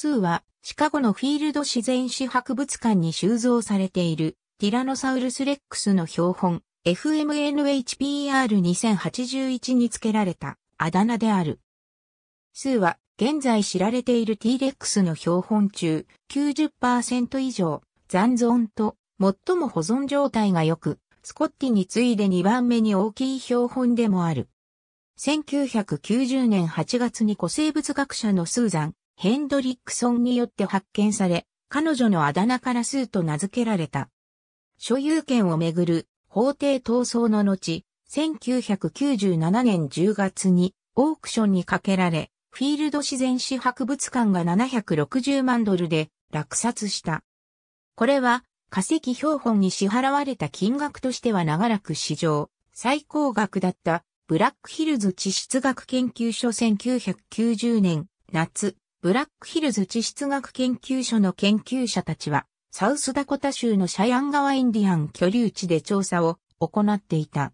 スーはシカゴのフィールド自然史博物館に収蔵されているティラノサウルスレックスの標本 FMNHPR2081 に付けられたあだ名である。スーは現在知られている T レックスの標本中90%以上残存と最も保存状態が良く、スコッティに次いで2番目に大きい標本でもある。1990年8月に古生物学者のスーザン・ヘンドリックソンによって発見され、彼女のあだ名からスーと名付けられた。所有権をめぐる法廷闘争の後、1997年10月にオークションにかけられ、フィールド自然史博物館が760万ドルで落札した。これは化石標本に支払われた金額としては長らく史上最高額だったブラックヒルズ地質学研究所1990年夏ブラックヒルズ地質学研究所の研究者たちは、サウスダコタ州のシャヤン川インディアン居留地で調査を行っていた。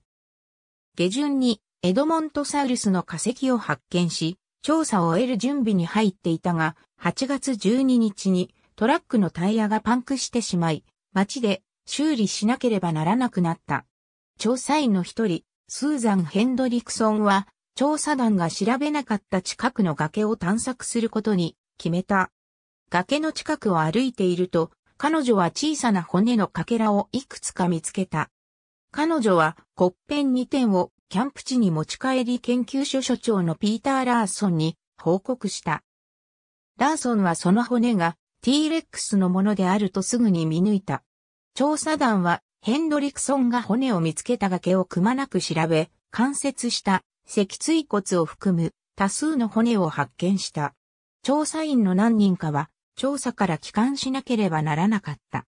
下旬にエドモントサウルスの化石を発見し、調査を終える準備に入っていたが、8月12日にトラックのタイヤがパンクしてしまい、街で修理しなければならなくなった。調査員の一人、スーザン・ヘンドリクソンは調査団が調べなかった近くの崖を探索することに決めた。崖の近くを歩いていると、彼女は小さな骨のかけらをいくつか見つけた。彼女は骨片2点をキャンプ地に持ち帰り研究所所長のピーター・ラーソンに報告した。ラーソンはその骨が T レックスのものであるとすぐに見抜いた。調査団はヘンドリクソンが骨を見つけた崖をくまなく調べ、観察した脊椎骨を含む多数の骨を発見した。調査員の何人かは調査から帰還しなければならなかった。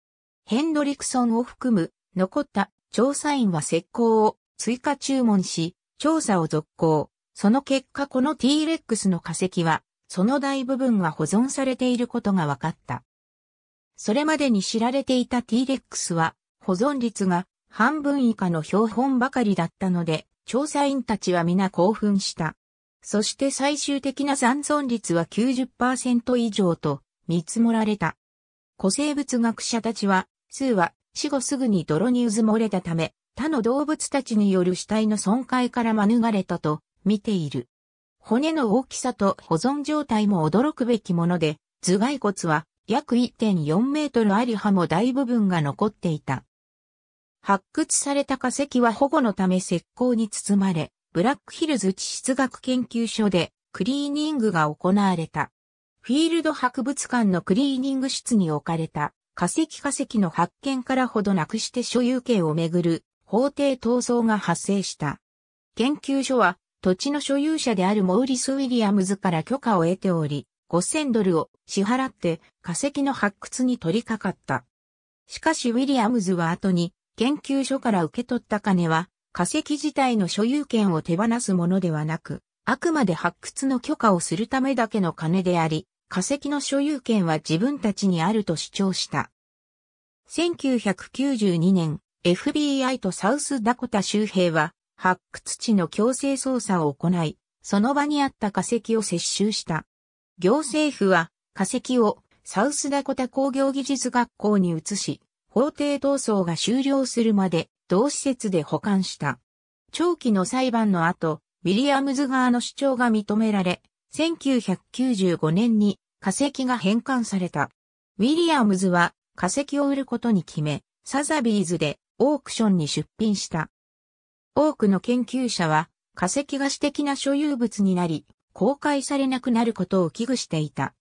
ヘンドリクソンを含む残った調査員は石膏を追加注文し、調査を続行。その結果この T レックスの化石は、その大部分が保存されていることが分かった。それまでに知られていた T レックスは、保存率が半分以下の標本ばかりだったので、調査員たちは皆興奮した。そして最終的な残存率は90%以上と見積もられた。古生物学者たちは、数は死後すぐに泥に渦漏もれたため、他の動物たちによる死体の損壊から免れたと見ている。骨の大きさと保存状態も驚くべきもので、頭蓋骨は約1.4メートルあり歯も大部分が残っていた。発掘された化石は保護のため石膏に包まれ、ブラックヒルズ地質学研究所でクリーニングが行われた。フィールド博物館のクリーニング室に置かれた化石化石の発見からほどなくして所有権をめぐる法廷闘争が発生した。研究所は土地の所有者であるモーリス・ウィリアムズから許可を得ており、5000ドルを支払って化石の発掘に取り掛かった。しかしウィリアムズは後に研究所から受け取った金は、化石自体の所有権を手放すものではなく、あくまで発掘の許可をするためだけの金であり、化石の所有権は自分たちにあると主張した。1992年、FBI とサウスダコタ州兵は、発掘地の強制捜査を行い、その場にあった化石を接収した。行政府は、化石をサウスダコタ工業技術学校に移し、法廷闘争が終了するまで同施設で保管した。長期の裁判の後、ウィリアムズ側の主張が認められ、1995年に化石が返還された。ウィリアムズは化石を売ることに決め、サザビーズでオークションに出品した。多くの研究者は化石が私的な所有物になり、公開されなくなることを危惧していた。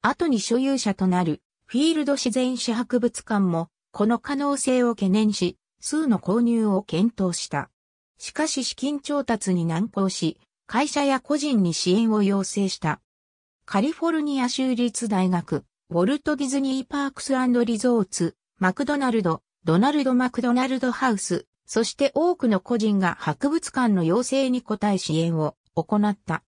後に所有者となるフィールド自然史博物館もこの可能性を懸念し、数の購入を検討した。しかし資金調達に難航し、会社や個人に支援を要請した。カリフォルニア州立大学、ウォルト・ディズニー・パークスリゾーツ、マクドナルド、ドナルド・マクドナルド・ハウス、そして多くの個人が博物館の要請に応え支援を行った。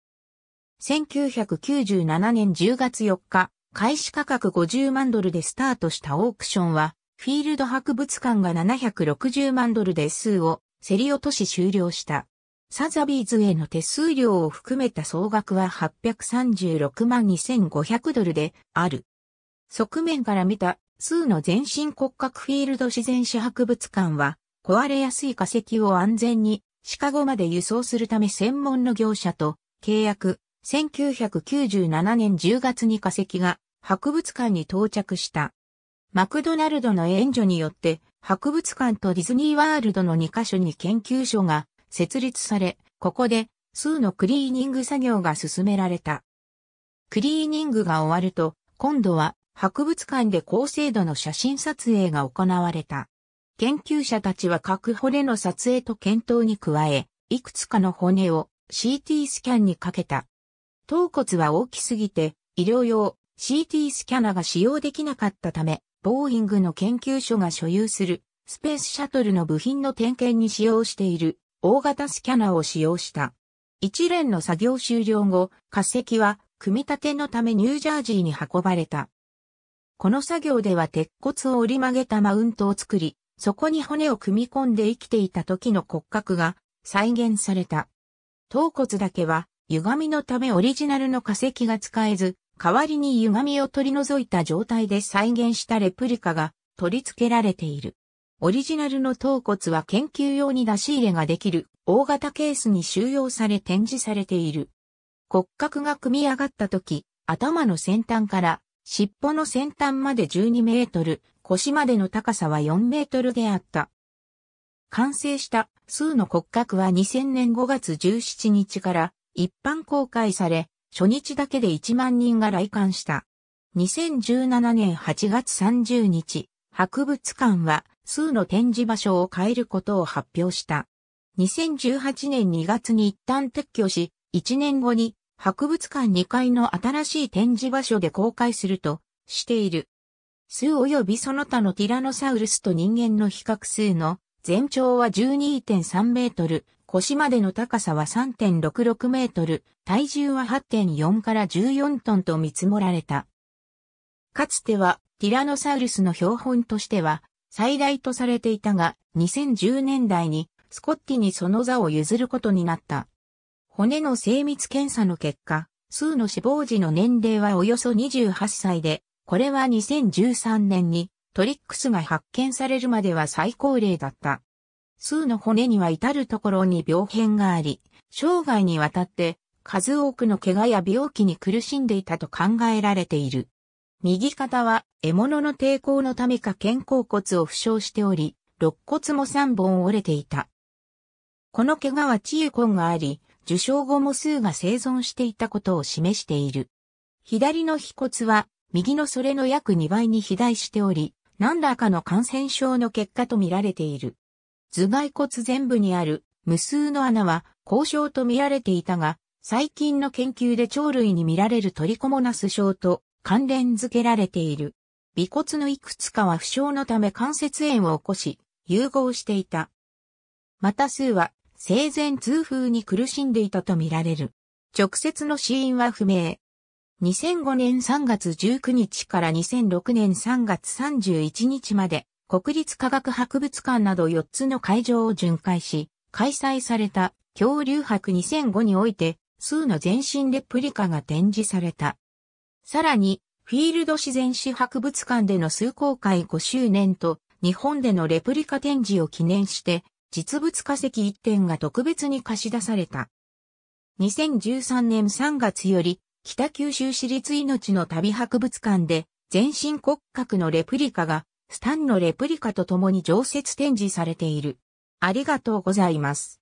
1997年10月4日、開始価格50万ドルでスタートしたオークションは、フィールド博物館が760万ドルで数を競り落とし終了した。サザビーズへの手数料を含めた総額は836万2500ドルである。側面から見た数の全身骨格フィールド自然史博物館は壊れやすい化石を安全にシカゴまで輸送するため専門の業者と契約1997年10月に化石が博物館に到着した。マクドナルドの援助によって、博物館とディズニーワールドの2カ所に研究所が設立され、ここで数のクリーニング作業が進められた。クリーニングが終わると、今度は博物館で高精度の写真撮影が行われた。研究者たちは各骨の撮影と検討に加え、いくつかの骨を CT スキャンにかけた。頭骨は大きすぎて、医療用 CT スキャナが使用できなかったため、ボーイングの研究所が所有するスペースシャトルの部品の点検に使用している大型スキャナーを使用した。一連の作業終了後、化石は組み立てのためニュージャージーに運ばれた。この作業では鉄骨を折り曲げたマウントを作り、そこに骨を組み込んで生きていた時の骨格が再現された。頭骨だけは歪みのためオリジナルの化石が使えず、代わりに歪みを取り除いた状態で再現したレプリカが取り付けられている。オリジナルの頭骨は研究用に出し入れができる大型ケースに収容され展示されている。骨格が組み上がった時、頭の先端から尻尾の先端まで12メートル、腰までの高さは4メートルであった。完成した数の骨格は2000年5月17日から一般公開され、初日だけで1万人が来館した。2017年8月30日、博物館は数の展示場所を変えることを発表した。2018年2月に一旦撤去し、1年後に博物館2階の新しい展示場所で公開するとしている。数及びその他のティラノサウルスと人間の比較数の全長は12.3メートル、腰までの高さは3.66メートル、体重は8.4から14トンと見積もられた。かつてはティラノサウルスの標本としては最大とされていたが、2010年代にスコッティにその座を譲ることになった。骨の精密検査の結果、数の死亡時の年齢はおよそ28歳で、これは2013年にトリックスが発見されるまでは最高齢だった。数の骨には至るところに病変があり、生涯にわたって数多くの怪我や病気に苦しんでいたと考えられている。右肩は獲物の抵抗のためか肩甲骨を負傷しており、肋骨も3本折れていた。この怪我は治癒根があり、受傷後も数が生存していたことを示している。左の皮骨は右のそれの約2倍に肥大しており、何らかの感染症の結果とみられている。頭蓋骨全部にある無数の穴は交渉と見られていたが、最近の研究で鳥類に見られるトリコモナス症と関連付けられている。尾骨のいくつかは負傷のため関節炎を起こし、融合していた。また数は生前痛風に苦しんでいたと見られる。直接の死因は不明。2005年3月19日から2006年3月31日まで国立科学博物館など4つの会場を巡回し、開催された恐竜博2005において、数の全身レプリカが展示された。さらに、フィールド自然史博物館での数公開5周年と、日本でのレプリカ展示を記念して、実物化石1点が特別に貸し出された。2013年3月より、北九州市立命の旅博物館で、全身骨格のレプリカがスタンのレプリカと共に常設展示されている。ありがとうございます。